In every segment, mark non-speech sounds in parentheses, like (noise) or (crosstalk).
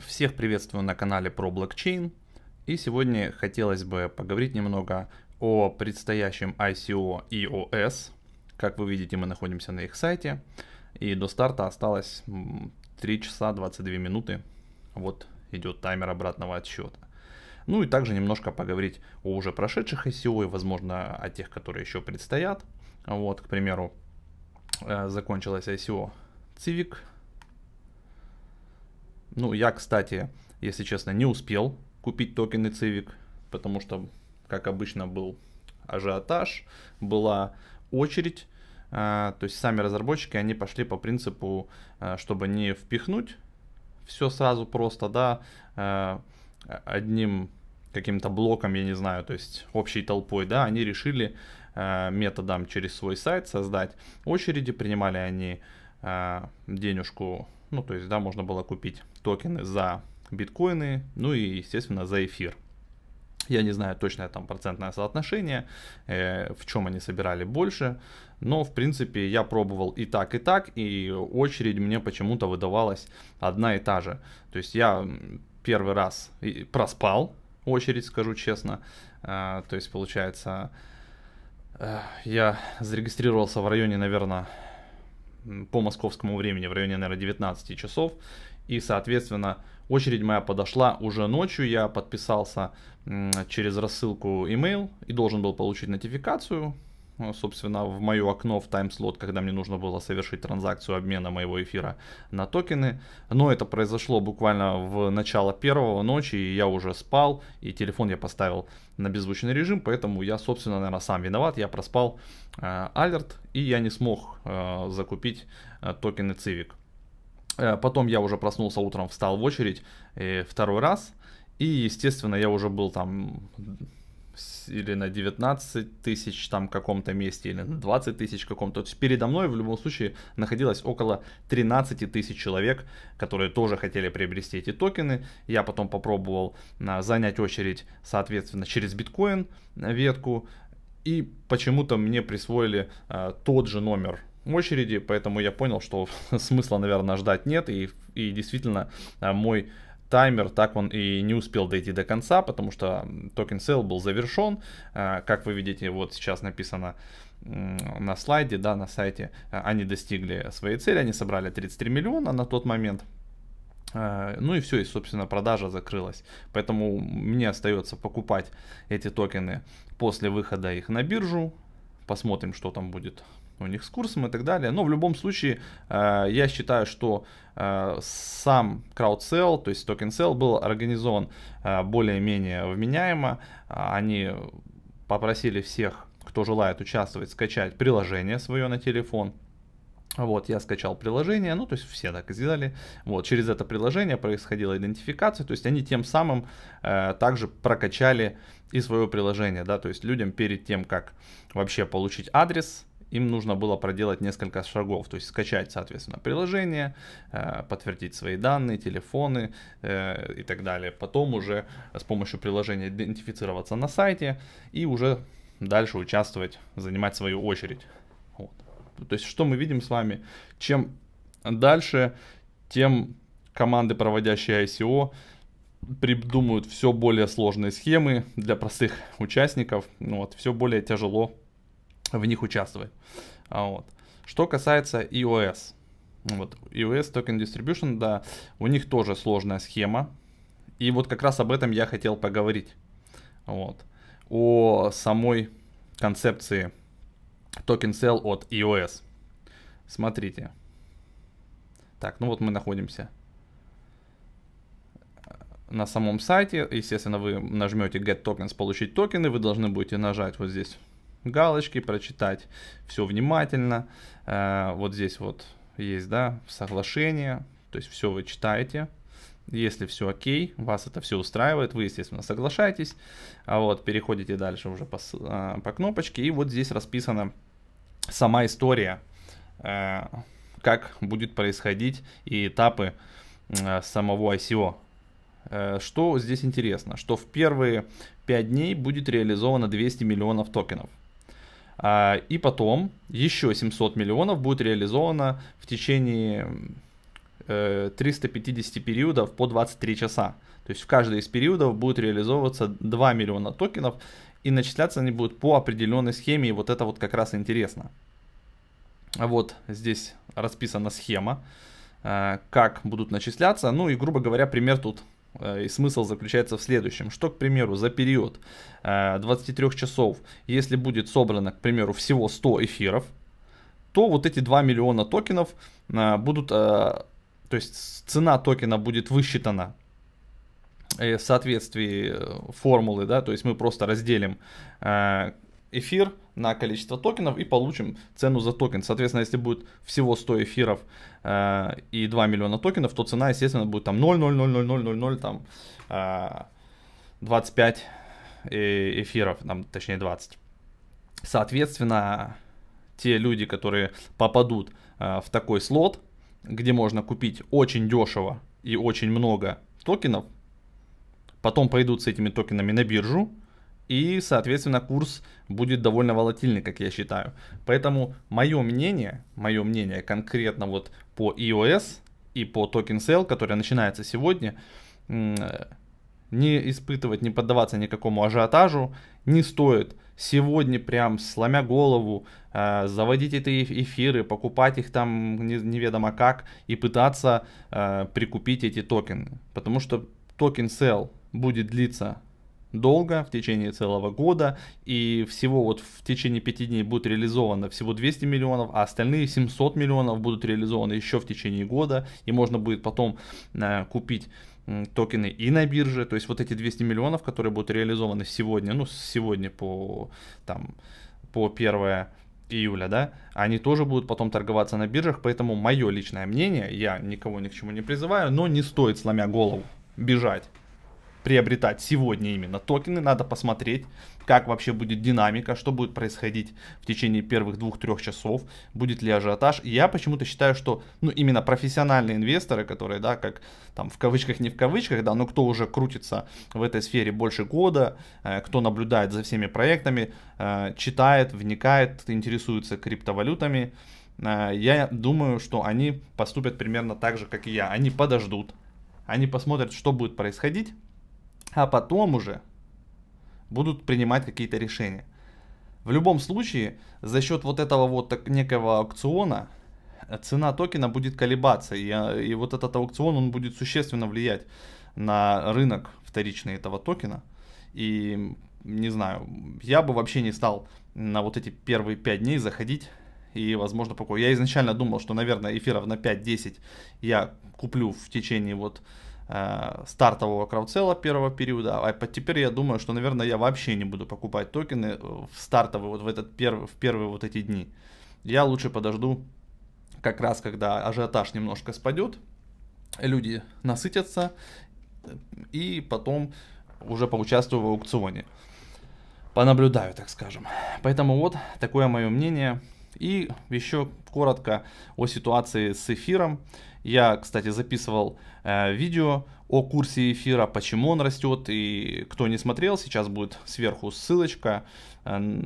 Всех приветствую на канале про блокчейн. И сегодня хотелось бы поговорить немного о предстоящем ICO EOS. Как вы видите, мы находимся на их сайте. И до старта осталось 3 часа 22 минуты. Вот идет таймер обратного отсчета. Ну и также немножко поговорить о уже прошедших ICO и, возможно, о тех, которые еще предстоят. Вот, к примеру, э, закончилось ICO Civic ну, я, кстати, если честно, не успел купить токены Civic, потому что, как обычно, был ажиотаж, была очередь. А, то есть сами разработчики, они пошли по принципу, а, чтобы не впихнуть все сразу просто, да, а, одним каким-то блоком, я не знаю, то есть общей толпой, да, они решили методом через свой сайт создать очереди, принимали они денежку ну, то есть, да, можно было купить токены за биткоины, ну и, естественно, за эфир. Я не знаю точное там процентное соотношение, э, в чем они собирали больше, но в принципе я пробовал и так, и так, и очередь мне почему-то выдавалась одна и та же. То есть я первый раз проспал очередь, скажу честно. Э, то есть получается, э, я зарегистрировался в районе, наверное, по московскому времени в районе, наверное, 19 часов. И, соответственно, очередь моя подошла уже ночью. Я подписался через рассылку email и должен был получить нотификацию ну, собственно, в мое окно в таймслот, когда мне нужно было совершить транзакцию обмена моего эфира на токены. Но это произошло буквально в начало первого ночи, и я уже спал, и телефон я поставил на беззвучный режим, поэтому я, собственно, наверное, сам виноват. Я проспал э, алерт, и я не смог э, закупить э, токены Civic. Э, потом я уже проснулся утром, встал в очередь э, второй раз, и, естественно, я уже был там или на 19 тысяч там каком-то месте, или на 20 тысяч каком-то. То есть передо мной в любом случае находилось около 13 тысяч человек, которые тоже хотели приобрести эти токены. Я потом попробовал а, занять очередь, соответственно, через биткоин а, ветку. И почему-то мне присвоили э, тот же номер очереди, поэтому я понял, что (laughs) смысла, наверное, ждать нет. И, и действительно, мой таймер, так он и не успел дойти до конца, потому что токен сейл был завершен. А, как вы видите, вот сейчас написано на слайде, да, на сайте, а, они достигли своей цели, они собрали 33 миллиона на тот момент. А, ну и все, и, собственно, продажа закрылась. Поэтому мне остается покупать эти токены после выхода их на биржу. Посмотрим, что там будет у них с курсом и так далее. Но в любом случае, э, я считаю, что э, сам краудсел, то есть токен сел, был организован э, более-менее вменяемо. Они попросили всех, кто желает участвовать, скачать приложение свое на телефон – вот, я скачал приложение, ну, то есть все так сделали. Вот, через это приложение происходила идентификация, то есть они тем самым э, также прокачали и свое приложение, да, то есть людям перед тем, как вообще получить адрес, им нужно было проделать несколько шагов, то есть скачать, соответственно, приложение, э, подтвердить свои данные, телефоны э, и так далее. Потом уже с помощью приложения идентифицироваться на сайте и уже дальше участвовать, занимать свою очередь. То есть что мы видим с вами? Чем дальше, тем команды, проводящие ICO, придумывают все более сложные схемы для простых участников. Ну вот, все более тяжело в них участвовать. А вот. Что касается EOS, Вот, EOS Token Distribution, да, у них тоже сложная схема. И вот как раз об этом я хотел поговорить. Вот. О самой концепции токен сел от iOS. E Смотрите. Так, ну вот мы находимся на самом сайте. Естественно, вы нажмете Get Tokens, получить токены. Вы должны будете нажать вот здесь галочки, прочитать все внимательно. Э, вот здесь вот есть, да, соглашение. То есть все вы читаете. Если все окей, вас это все устраивает, вы, естественно, соглашаетесь. А вот переходите дальше уже по, э, по кнопочке. И вот здесь расписано сама история, э, как будет происходить и этапы э, самого ICO. Э, что здесь интересно, что в первые 5 дней будет реализовано 200 миллионов токенов. А, и потом еще 700 миллионов будет реализовано в течение 350 периодов по 23 часа. То есть в каждый из периодов будет реализовываться 2 миллиона токенов и начисляться они будут по определенной схеме, и вот это вот как раз интересно. Вот здесь расписана схема, э, как будут начисляться, ну и, грубо говоря, пример тут э, и смысл заключается в следующем, что, к примеру, за период 23 э, часов, если будет собрано, к примеру, всего 100 эфиров, то вот эти 2 миллиона токенов будут, то есть цена токена будет высчитана Э, в соответствии э, формулы, да, то есть мы просто разделим э, эфир на количество токенов и получим цену за токен. Соответственно, если будет всего 100 эфиров э, и 2 миллиона токенов, то цена, естественно, будет там 0,00000, там э, 25 эфиров, там, точнее 20. Соответственно, те люди, которые попадут э, в такой слот, где можно купить очень дешево и очень много токенов, потом пойдут с этими токенами на биржу, и, соответственно, курс будет довольно волатильный, как я считаю. Поэтому мое мнение, мое мнение конкретно вот по EOS и по токен sale, который начинается сегодня, не испытывать, не поддаваться никакому ажиотажу не стоит. Сегодня прям сломя голову, э, заводить эти эфиры, покупать их там неведомо как и пытаться э, прикупить эти токены. Потому что токен sell будет длиться долго, в течение целого года, и всего вот в течение пяти дней будет реализовано всего 200 миллионов, а остальные 700 миллионов будут реализованы еще в течение года, и можно будет потом э, купить э, токены и на бирже, то есть вот эти 200 миллионов, которые будут реализованы сегодня, ну сегодня по там по 1 июля, да, они тоже будут потом торговаться на биржах, поэтому мое личное мнение, я никого ни к чему не призываю, но не стоит сломя голову бежать приобретать сегодня именно токены. Надо посмотреть, как вообще будет динамика, что будет происходить в течение первых двух-трех часов, будет ли ажиотаж. И я почему-то считаю, что ну, именно профессиональные инвесторы, которые, да, как там в кавычках, не в кавычках, да, но кто уже крутится в этой сфере больше года, э, кто наблюдает за всеми проектами, э, читает, вникает, интересуется криптовалютами, э, я думаю, что они поступят примерно так же, как и я. Они подождут, они посмотрят, что будет происходить, а потом уже будут принимать какие-то решения. В любом случае, за счет вот этого вот так, некого аукциона, цена токена будет колебаться, и, а, и вот этот аукцион, он будет существенно влиять на рынок вторичный этого токена. И, не знаю, я бы вообще не стал на вот эти первые 5 дней заходить и, возможно, покупать. Я изначально думал, что, наверное, эфиров на 5-10 я куплю в течение вот Э, стартового краудсела первого периода, а теперь я думаю, что, наверное, я вообще не буду покупать токены э, в стартовый вот в, этот первый, в первые вот эти дни. Я лучше подожду как раз, когда ажиотаж немножко спадет, люди насытятся, и потом уже поучаствую в аукционе. Понаблюдаю, так скажем. Поэтому вот такое мое мнение. И еще коротко о ситуации с эфиром. Я, кстати, записывал э, видео о курсе эфира, почему он растет, и кто не смотрел, сейчас будет сверху ссылочка э,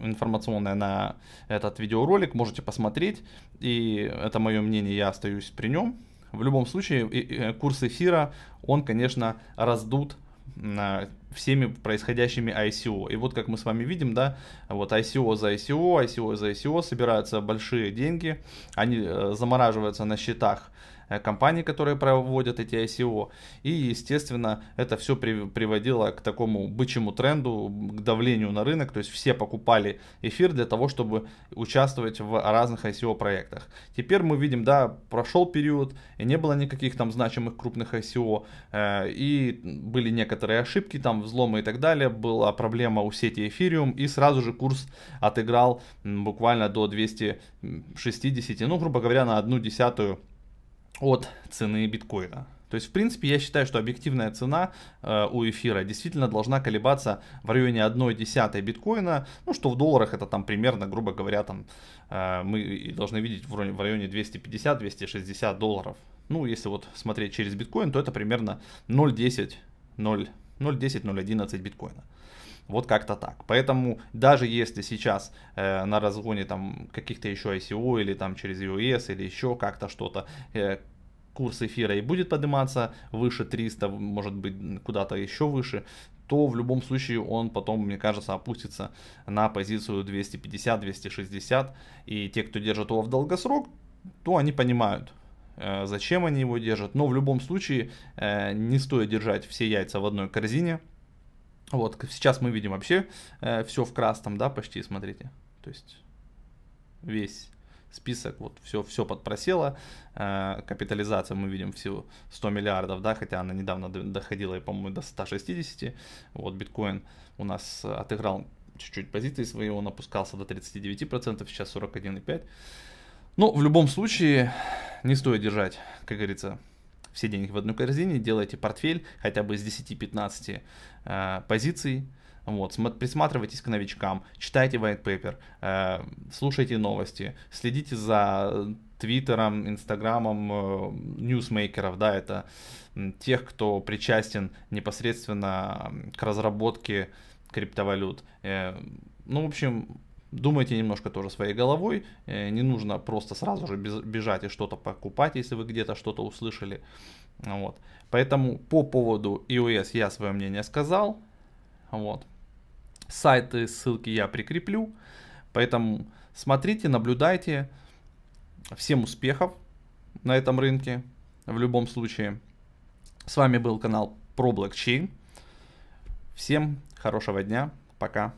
информационная на этот видеоролик, можете посмотреть, и это мое мнение, я остаюсь при нем. В любом случае, э, курс эфира, он, конечно, раздут всеми происходящими ICO. И вот как мы с вами видим, да, вот ICO за ICO, ICO за ICO, собираются большие деньги, они э, замораживаются на счетах Э, компаний, которые проводят эти ICO. И, естественно, это все приводило к такому бычьему тренду, к давлению на рынок. То есть все покупали эфир для того, чтобы участвовать в разных ICO проектах. Теперь мы видим, да, прошел период, и не было никаких там значимых крупных ICO, э, и были некоторые ошибки, там взломы и так далее, была проблема у сети эфириум, и сразу же курс отыграл буквально до 260, ну, грубо говоря, на одну десятую от цены биткоина. То есть, в принципе, я считаю, что объективная цена э, у эфира действительно должна колебаться в районе 1 десятой биткоина, ну, что в долларах это там примерно, грубо говоря, там э, мы должны видеть в районе, 250-260 долларов. Ну, если вот смотреть через биткоин, то это примерно 0,10, 011 биткоина. Вот как-то так. Поэтому даже если сейчас э, на разгоне там каких-то еще ICO или там через EOS или еще как-то что-то, э, курс эфира и будет подниматься выше 300, может быть, куда-то еще выше, то в любом случае он потом, мне кажется, опустится на позицию 250-260. И те, кто держит его в долгосрок, то они понимают, э, зачем они его держат. Но в любом случае э, не стоит держать все яйца в одной корзине. Вот, сейчас мы видим вообще э, все в красном, да, почти, смотрите. То есть весь список, вот все, все подпросело, э, капитализация мы видим всего 100 миллиардов, да, хотя она недавно доходила, по-моему, до 160, вот биткоин у нас отыграл чуть-чуть позиции свои, он опускался до 39%, сейчас 41,5%. Но ну, в любом случае не стоит держать, как говорится, все деньги в одной корзине, делайте портфель хотя бы из 10-15 э, позиций, вот, присматривайтесь к новичкам, читайте white paper, э, слушайте новости, следите за Твиттером, Инстаграмом э, ньюсмейкеров, да, это тех, кто причастен непосредственно к разработке криптовалют. Э, ну, в общем, думайте немножко тоже своей головой, э, не нужно просто сразу же бежать и что-то покупать, если вы где-то что-то услышали. Вот. Поэтому по поводу iOS я свое мнение сказал. Вот. Сайты, ссылки я прикреплю. Поэтому смотрите, наблюдайте. Всем успехов на этом рынке. В любом случае. С вами был канал про блокчейн. Всем хорошего дня. Пока.